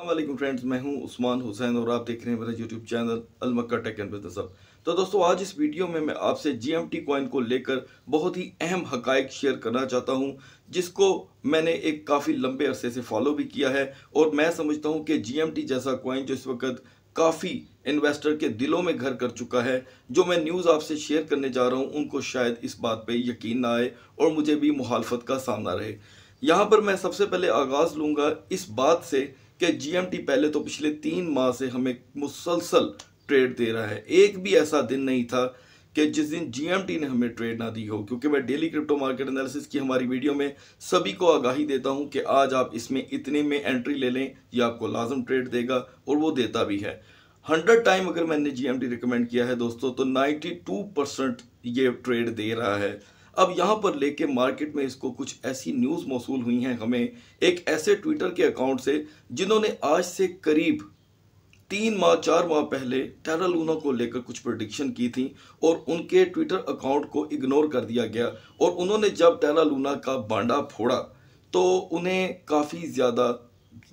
अल्लाह friends मैं हूं उस्मान हुसैन और आप देख रहे हैं मेरा यूट्यूब चैनल अलमक्का टेक एंड बिजनेस अब तो दोस्तों आज इस वीडियो में मैं आपसे जीएमटी कॉइन को लेकर बहुत ही अहम हक शेयर करना चाहता हूं जिसको मैंने एक काफ़ी लंबे अरसे से फॉलो भी किया है और मैं समझता हूं कि जी जैसा कॉइन जो इस वक्त काफ़ी इन्वेस्टर के दिलों में घर कर चुका है जो मैं न्यूज़ आपसे शेयर करने जा रहा हूँ उनको शायद इस बात पर यकीन ना आए और मुझे भी मुहालफत का सामना रहे यहाँ पर मैं सबसे पहले आगाज़ लूँगा इस बात से कि जीएमटी पहले तो पिछले तीन माह से हमें मुसलसल ट्रेड दे रहा है एक भी ऐसा दिन नहीं था कि जिस दिन जीएमटी ने हमें ट्रेड ना दी हो क्योंकि मैं डेली क्रिप्टो मार्केट एनालिसिस की हमारी वीडियो में सभी को आगाही देता हूं कि आज आप इसमें इतने में एंट्री ले लें ये आपको लाजम ट्रेड देगा और वो देता भी है हंड्रेड टाइम अगर मैंने जीएमटी रिकमेंड किया है दोस्तों तो नाइन्टी टू परसेंट ये ट्रेड दे रहा है अब यहाँ पर लेके मार्केट में इसको कुछ ऐसी न्यूज़ मौसू हुई हैं हमें एक ऐसे ट्विटर के अकाउंट से जिन्होंने आज से करीब तीन माह चार माह पहले टेरा लूना को लेकर कुछ प्रोडिक्शन की थी और उनके ट्विटर अकाउंट को इग्नोर कर दिया गया और उन्होंने जब टेरा लूना का बांडा फोड़ा तो उन्हें काफ़ी ज़्यादा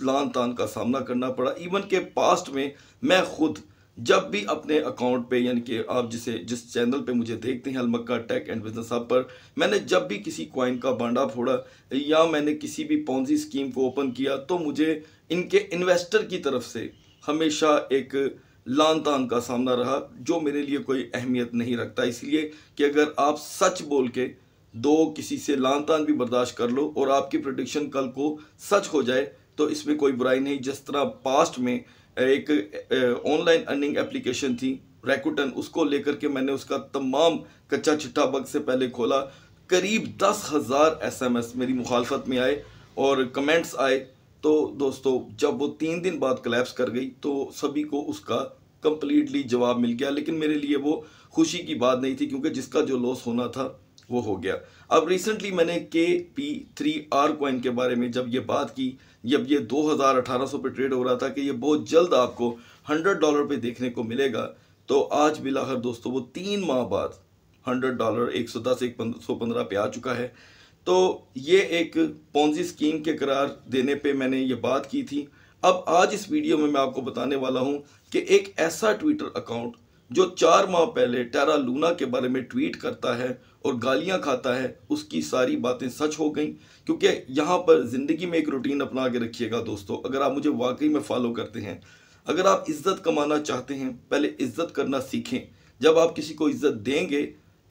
लान तान का सामना करना पड़ा इवन के पास्ट में मैं खुद जब भी अपने अकाउंट पे यानी कि आप जिसे जिस चैनल पे मुझे देखते हैं अलमक्का टेक एंड बिजनेस हब पर मैंने जब भी किसी कॉइन का बांडा फोड़ा या मैंने किसी भी पौजी स्कीम को ओपन किया तो मुझे इनके इन्वेस्टर की तरफ से हमेशा एक लान तान का सामना रहा जो मेरे लिए कोई अहमियत नहीं रखता इसलिए कि अगर आप सच बोल के दो किसी से लान तान भी बर्दाश्त कर लो और आपकी प्रोडिक्शन कल को सच हो जाए तो इसमें कोई बुराई नहीं जिस तरह पास्ट में एक ऑनलाइन अर्निंग एप्लीकेशन थी रेकुटन उसको लेकर के मैंने उसका तमाम कच्चा चिट्ठा बग से पहले खोला करीब दस हज़ार एस मेरी मुखालफत में आए और कमेंट्स आए तो दोस्तों जब वो तीन दिन बाद कलेप्स कर गई तो सभी को उसका कम्प्लीटली जवाब मिल गया लेकिन मेरे लिए वो खुशी की बात नहीं थी क्योंकि जिसका जो लॉस होना था वो हो गया अब रिसेंटली मैंने के पी थ्री आर कॉइन के बारे में जब ये बात की जब ये 2000 पे ट्रेड हो रहा था कि ये बहुत जल्द आपको 100 डॉलर पे देखने को मिलेगा तो आज बिलाहर दोस्तों वो तीन माह बाद 100 डॉलर 110 एक सौ पंद्रह पे आ चुका है तो ये एक पौजी स्कीम के करार देने पे मैंने ये बात की थी अब आज इस वीडियो में मैं आपको बताने वाला हूँ कि एक ऐसा ट्विटर अकाउंट जो चार माह पहले टेरा लूना के बारे में ट्वीट करता है और गालियां खाता है उसकी सारी बातें सच हो गई क्योंकि यहाँ पर ज़िंदगी में एक रूटीन अपना के रखिएगा दोस्तों अगर आप मुझे वाकई में फॉलो करते हैं अगर आप इज़्ज़त कमाना चाहते हैं पहले इज़्ज़त करना सीखें जब आप किसी को इज़्ज़त देंगे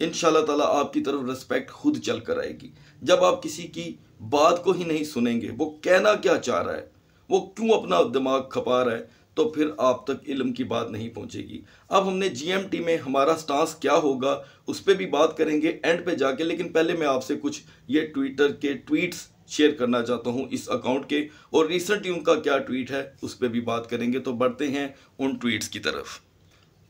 इन ताला आपकी तरफ रिस्पेक्ट खुद चल कर आएगी जब आप किसी की बात को ही नहीं सुनेंगे वो कहना क्या चाह रहा है वो क्यों अपना दिमाग खपा रहा है तो फिर आप तक इल्म की बात नहीं पहुंचेगी अब हमने जीएमटी में हमारा स्टांस क्या होगा उस पर भी बात करेंगे एंड पे जाके लेकिन पहले मैं आपसे कुछ ये ट्विटर के ट्वीट्स शेयर करना चाहता हूं इस अकाउंट के और रिसेंटली उनका क्या ट्वीट है उस पर भी बात करेंगे तो बढ़ते हैं उन ट्वीट्स की तरफ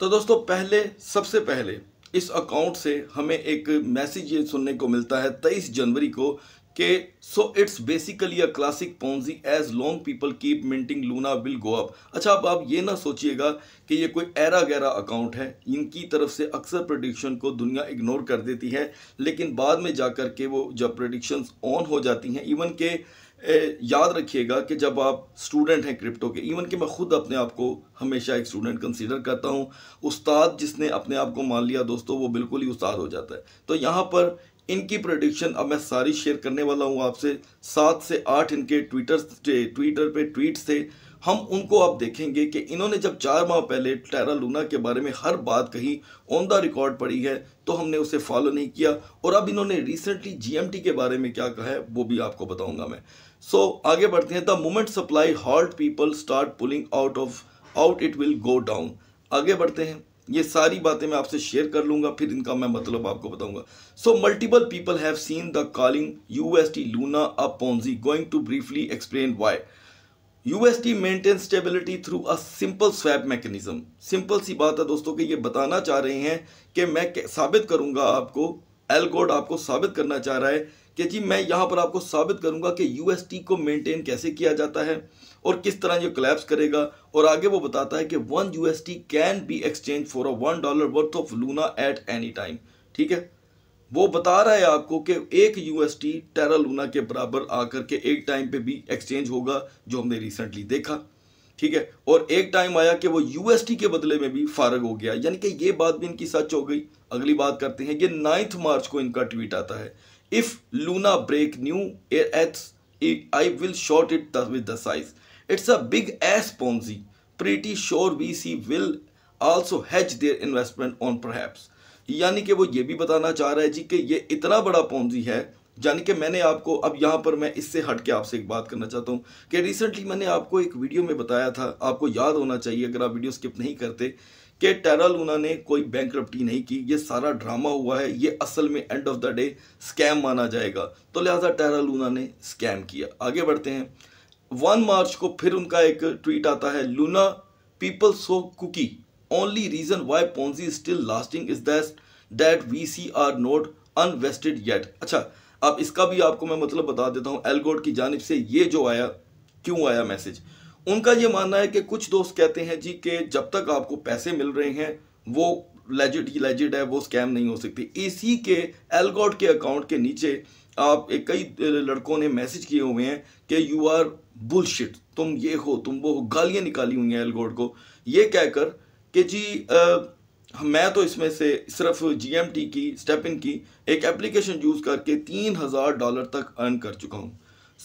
तो दोस्तों पहले सबसे पहले इस अकाउंट से हमें एक मैसेज ये सुनने को मिलता है तेईस जनवरी को के so it's basically a classic Ponzi as long people keep minting Luna will go up अच्छा अब आप ये ना सोचिएगा कि ये कोई एरा गैरा अकाउंट है इनकी तरफ से अक्सर प्रडिक्शन को दुनिया इग्नोर कर देती है लेकिन बाद में जा कर के वो जब प्रडिक्शंस ऑन हो जाती हैं इवन के याद रखिएगा कि जब आप स्टूडेंट हैं क्रिप्टो के इवन कि मैं खुद अपने आप को हमेशा एक स्टूडेंट कंसीडर करता हूँ उस्ताद जिसने अपने आप को मान लिया दोस्तों वो बिल्कुल ही उस्ताद हो जाता है तो यहाँ पर इनकी प्रोडिक्शन अब मैं सारी शेयर करने वाला हूँ आपसे सात से आठ इनके ट्विटर ट्विटर पे ट्वीट थे हम उनको आप देखेंगे कि इन्होंने जब चार माह पहले टैरा लूना के बारे में हर बात कही ऑन द रिकॉर्ड पड़ी है तो हमने उसे फॉलो नहीं किया और अब इन्होंने रिसेंटली जीएमटी के बारे में क्या कहा है वो भी आपको बताऊंगा मैं सो so, आगे बढ़ते हैं the moment supply halt people start pulling out of out it will go down आगे बढ़ते हैं ये सारी बातें मैं आपसे शेयर कर लूँगा फिर इनका मैं मतलब आपको बताऊँगा so multiple people have seen the calling U S T Luna a Ponzi going to briefly explain why UST maintain stability through a simple swap mechanism simple सी बात है दोस्तों कि ये बताना चाह रहे हैं कि मैं साबित करूंगा आपको एलकोड आपको साबित करना चाह रहा है कि जी मैं यहाँ पर आपको साबित करूँगा कि यूएसटी को मेनटेन कैसे किया जाता है और किस तरह ये क्लैप्स करेगा और आगे वो बताता है कि one U can be exchange for a one dollar worth of Luna at any time ठीक है वो बता रहा है आपको कि एक यूएसटी टेरा लूना के बराबर आकर के एक टाइम पे भी एक्सचेंज होगा जो हमने रिसेंटली देखा ठीक है और एक टाइम आया कि वो यूएसटी के बदले में भी फारग हो गया यानी कि ये बात भी इनकी सच हो गई अगली बात करते हैं ये नाइन्थ मार्च को इनका ट्वीट आता है If Luna break new I I will short it with the size. It's a big ass Ponzi. Pretty sure VC will also hedge their investment on perhaps. यानी कि वो ये भी बताना चाह रहा है जी कि ये इतना बड़ा पोंजी है यानी कि मैंने आपको अब यहाँ पर मैं इससे हट के आपसे एक बात करना चाहता हूँ कि रिसेंटली मैंने आपको एक वीडियो में बताया था आपको याद होना चाहिए अगर आप वीडियो स्किप नहीं करते कि टेरल उन्होंने कोई बैंक नहीं की ये सारा ड्रामा हुआ है ये असल में end of the day scam माना जाएगा तो लिहाजा टेरल उन्होंने स्कैम किया आगे बढ़ते हैं वन मार्च को फिर उनका एक ट्वीट आता है Luna people so kooky only reason why Ponzi still lasting is that's that we see are not uninvested yet अच्छा अब इसका भी आपको मैं मतलब बता देता हूँ एलगोड की जानब से ये जो आया क्यों आया मैसेज उनका ये मानना है कि कुछ दोस्त कहते हैं जी कि जब तक आपको पैसे मिल रहे हैं वो लेजिट ही लेजिट है वो स्कैम नहीं हो सकती इसी के एलगॉड के अकाउंट के नीचे आप एक कई लड़कों ने मैसेज किए हुए हैं कि यू आर बुलशिट तुम ये हो तुम वो हो गालियाँ निकाली हुई हैं एलगोड को ये कहकर कि जी आ, मैं तो इसमें से सिर्फ जी की स्टेप इन की एक एप्लीकेशन यूज़ करके तीन हज़ार डॉलर तक अर्न कर चुका हूँ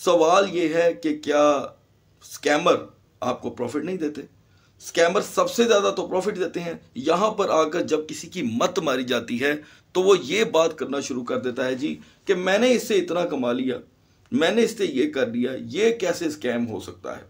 सवाल ये है कि क्या स्कैमर आपको प्रॉफिट नहीं देते स्कैमर सबसे ज़्यादा तो प्रॉफिट देते हैं यहाँ पर आकर जब किसी की मत मारी जाती है तो वो ये बात करना शुरू कर देता है जी कि मैंने इससे इतना कमा लिया मैंने इससे ये कर लिया ये कैसे स्कैम हो सकता है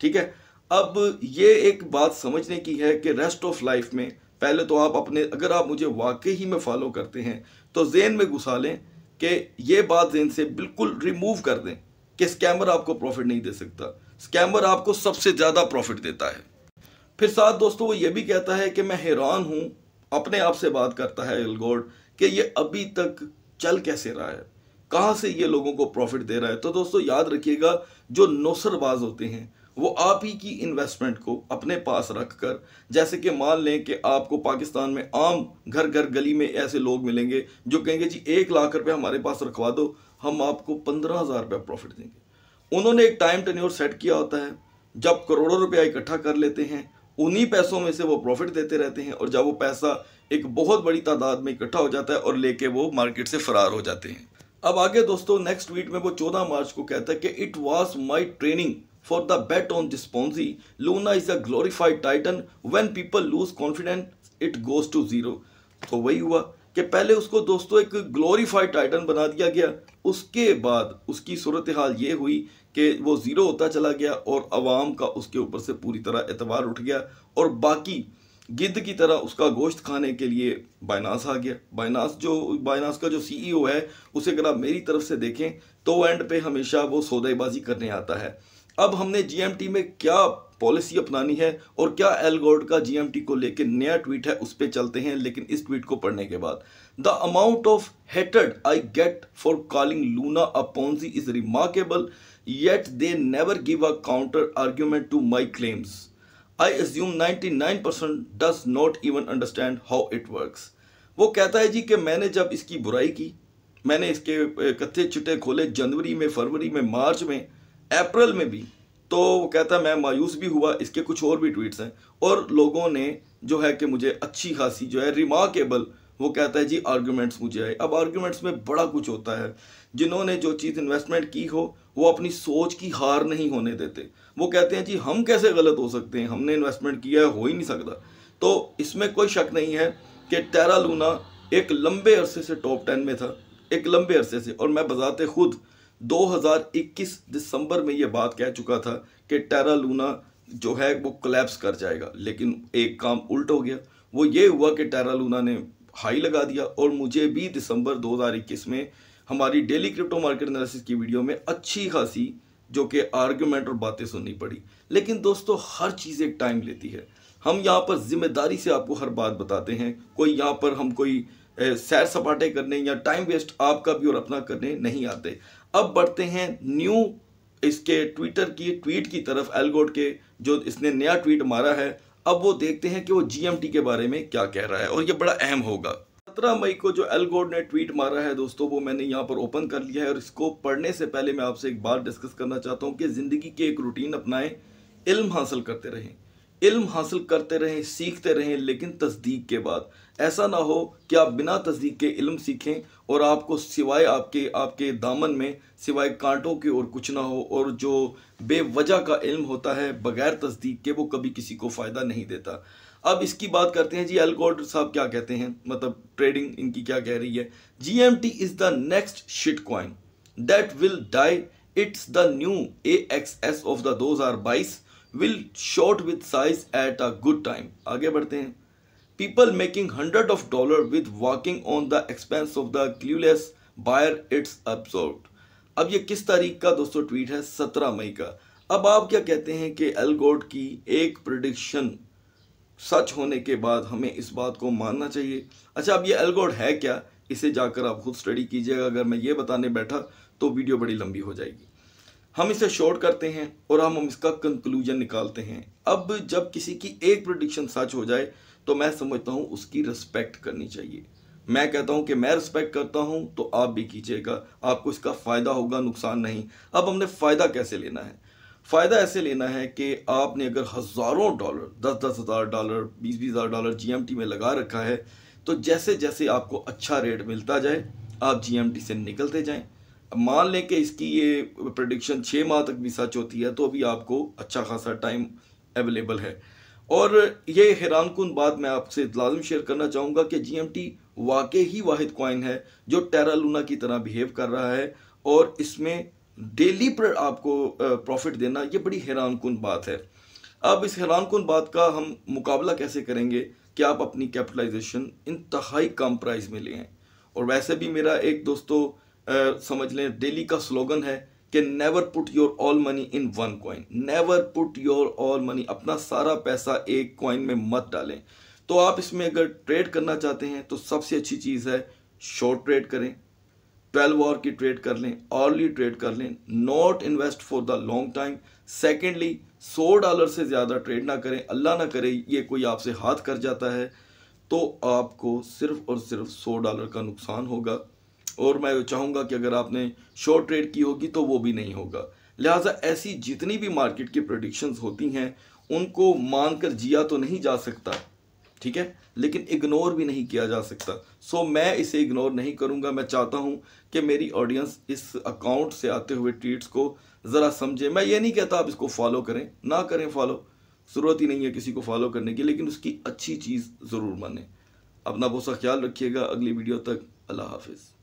ठीक है अब ये एक बात समझने की है कि रेस्ट ऑफ लाइफ में पहले तो आप अपने अगर आप मुझे वाकई ही में फॉलो करते हैं तो जेन में घुसा लें कि ये बात जेन से बिल्कुल रिमूव कर दें कि स्कैमर आपको प्रॉफिट नहीं दे सकता स्कैमर आपको सबसे ज़्यादा प्रॉफिट देता है फिर साथ दोस्तों वो ये भी कहता है कि मैं हैरान हूँ अपने आप से बात करता है एलगोड कि ये अभी तक चल कैसे रहा है कहाँ से ये लोगों को प्रॉफिट दे रहा है तो दोस्तों याद रखिएगा जो नौसरबाज होते हैं वो आप ही की इन्वेस्टमेंट को अपने पास रख कर जैसे कि मान लें कि आपको पाकिस्तान में आम घर घर गली में ऐसे लोग मिलेंगे जो कहेंगे जी एक लाख रुपए हमारे पास रखवा दो हम आपको पंद्रह हज़ार रुपया प्रॉफिट देंगे उन्होंने एक टाइम टेन्योर सेट किया होता है जब करोड़ों रुपया इकट्ठा कर लेते हैं उन्हीं पैसों में से वो प्रॉफिट देते रहते हैं और जब वो पैसा एक बहुत बड़ी तादाद में इकट्ठा हो जाता है और लेके वो मार्केट से फरार हो जाते हैं अब आगे दोस्तों नेक्स्ट ट्वीट में वो चौदह मार्च को कहता है कि it was my training for the bet on this Ponzi Luna is a glorified titan when people lose confidence it goes to zero तो वही हुआ कि पहले उसको दोस्तों एक ग्लोरीफाइड टाइटन बना दिया गया उसके बाद उसकी सूरत हाल ये हुई कि वो ज़ीरो होता चला गया और आवाम का उसके ऊपर से पूरी तरह एतबार उठ गया और बाकी गिद्ध की तरह उसका गोश्त खाने के लिए बाइनास आ गया बायनास जो बाइनास का जो सीईओ e है उसे अगर आप मेरी तरफ से देखें तो एंड पे हमेशा वो सौदेबाजी करने आता है अब हमने जीएमटी में क्या पॉलिसी अपनानी है और क्या एलगोर्ड का जीएमटी को लेकर नया ट्वीट है उस पर चलते हैं लेकिन इस ट्वीट को पढ़ने के बाद the amount of hated I get for calling Luna a Ponzi is remarkable yet they never give a counter argument to my claims I assume nine percent does not even understand how it work वो कहता है जी कि मैंने जब इसकी बुराई की मैंने इसके कथे चुटे खोले जनवरी में फरवरी में मार्च में अप्रैल में भी तो वो कहता मैं मायूस भी हुआ इसके कुछ और भी ट्वीट्स हैं और लोगों ने जो है कि मुझे अच्छी खासी जो है रिमार्केबल वो कहता है जी आर्ग्यूमेंट्स मुझे आए अब आर्ग्यूमेंट्स में बड़ा कुछ होता है जिन्होंने जो चीज़ इन्वेस्टमेंट की हो वो अपनी सोच की हार नहीं होने देते वो कहते हैं जी हम कैसे गलत हो सकते हैं हमने इन्वेस्टमेंट किया है हो ही नहीं सकता तो इसमें कोई शक नहीं है कि टेरा लूना एक लंबे अरसे से टॉप टेन में था एक लंबे अरसे से और मैं बजाते खुद 2021 दिसंबर में ये बात कह चुका था कि टेरा लूना जो है वो कलेप्स कर जाएगा लेकिन एक काम उल्ट हो गया वो ये हुआ कि टेरा लूना ने हाई लगा दिया और मुझे भी दिसंबर 2021 में हमारी डेली क्रिप्टो मार्केट एनालिसिस की वीडियो में अच्छी खासी जो कि आर्ग्यूमेंट और बातें सुननी पड़ी लेकिन दोस्तों हर चीज़ एक टाइम लेती है हम यहाँ पर जिम्मेदारी से आपको हर बात बताते हैं कोई यहाँ पर हम कोई सैर सपाटे करने या टाइम वेस्ट आपका भी और अपना करने नहीं आते अब बढ़ते हैं न्यू इसके ट्विटर की ट्वीट की तरफ एलगोड के जो इसने नया ट्वीट मारा है अब वो देखते हैं कि वो जीएमटी के बारे में क्या कह रहा है और ये बड़ा अहम होगा सत्रह मई को जो एलगोड ने ट्वीट मारा है दोस्तों वो मैंने यहाँ पर ओपन कर लिया है और इसको पढ़ने से पहले मैं आपसे एक बार डिस्कस करना चाहता हूँ कि ज़िंदगी की एक रूटीन अपनाएं इल्म हासिल करते रहें इल्म हासिल करते रहें सीखते रहें लेकिन तस्दीक के बाद ऐसा ना हो कि आप बिना तस्दीक के इल्म सीखें और आपको सिवाय आपके आपके दामन में सिवाय कांटों के और कुछ ना हो और जो बेवजह का इल्म होता है बगैर तस्दीक के वो कभी किसी को फ़ायदा नहीं देता अब इसकी बात करते हैं जी एलगोड साहब क्या कहते हैं मतलब ट्रेडिंग इनकी क्या कह रही है G M T is the next shit coin that will die it's the new A X S of the दो हज़ार बाईस will short with size at a good time आगे बढ़ते हैं people making hundred of dollar with walking on the expense of the clueless buyer it's absorb अब ये किस तारीख का दोस्तों ट्वीट है सत्रह मई का अब आप क्या कहते हैं कि एलगोड की एक प्रडिक्शन सच होने के बाद हमें इस बात को मानना चाहिए अच्छा अब ये एलगोड है क्या इसे जाकर आप खुद स्टडी कीजिएगा अगर मैं ये बताने बैठा तो वीडियो बड़ी लंबी हो जाएगी हम इसे शॉर्ट करते हैं और हम इसका कंक्लूजन निकालते हैं अब जब किसी की एक प्रोडिक्शन सच हो जाए तो मैं समझता हूँ उसकी रिस्पेक्ट करनी चाहिए मैं कहता हूं कि मैं रिस्पेक्ट करता हूं तो आप भी कीजिएगा आपको इसका फ़ायदा होगा नुकसान नहीं अब हमने फ़ायदा कैसे लेना है फ़ायदा ऐसे लेना है कि आपने अगर हज़ारों डॉलर दस दस हज़ार डॉलर बीस बीस हज़ार डॉलर जीएमटी में लगा रखा है तो जैसे जैसे आपको अच्छा रेट मिलता जाए आप जीएमटी से निकलते जाएं मान लें कि इसकी ये प्रडिक्शन छः माह तक भी सच होती है तो अभी आपको अच्छा खासा टाइम अवेलेबल है और ये हैरान कन बात मैं आपसे लाजम शेयर करना चाहूँगा कि जी एम टी वाकई ही वाहिद कॉइन है जो टेरा लूना की तरह बिहेव कर रहा है और इसमें डेली पर आपको प्रॉफिट देना ये बड़ी हैरान कन बात है अब इस हैरान कन बात का हम मुकाबला कैसे करेंगे कि आप अपनी कैपिटलाइजेशन इंतहाई कम प्राइस में लें और वैसे भी मेरा एक दोस्तों समझ लें डेली का स्लोगन है कि never put your all money in one coin never put your all money अपना सारा पैसा एक कॉइन में मत डालें तो आप इसमें अगर ट्रेड करना चाहते हैं तो सबसे अच्छी चीज़ है शॉर्ट ट्रेड करें ट्वेल्व आवर की ट्रेड कर लें आर्ली ट्रेड कर लें not invest for the long time secondly सौ डॉलर से ज़्यादा ट्रेड ना करें अल्लाह ना करे ये कोई आपसे हाथ कर जाता है तो आपको सिर्फ और सिर्फ सौ डॉलर का नुकसान होगा और मैं चाहूँगा कि अगर आपने शॉर्ट ट्रेड की होगी तो वो भी नहीं होगा लिहाजा ऐसी जितनी भी मार्केट की प्रोडिक्शंस होती हैं उनको मानकर जिया तो नहीं जा सकता ठीक है लेकिन इग्नोर भी नहीं किया जा सकता सो मैं इसे इग्नोर नहीं करूँगा मैं चाहता हूँ कि मेरी ऑडियंस इस अकाउंट से आते हुए ट्रीट्स को ज़रा समझे मैं ये नहीं कहता आप इसको फॉलो करें ना करें फॉलो ज़रूरत ही नहीं है किसी को फॉलो करने की लेकिन उसकी अच्छी चीज़ ज़रूर माने अपना बहुत सा ख्याल रखिएगा अगली वीडियो तक अल्लाह हाफिज़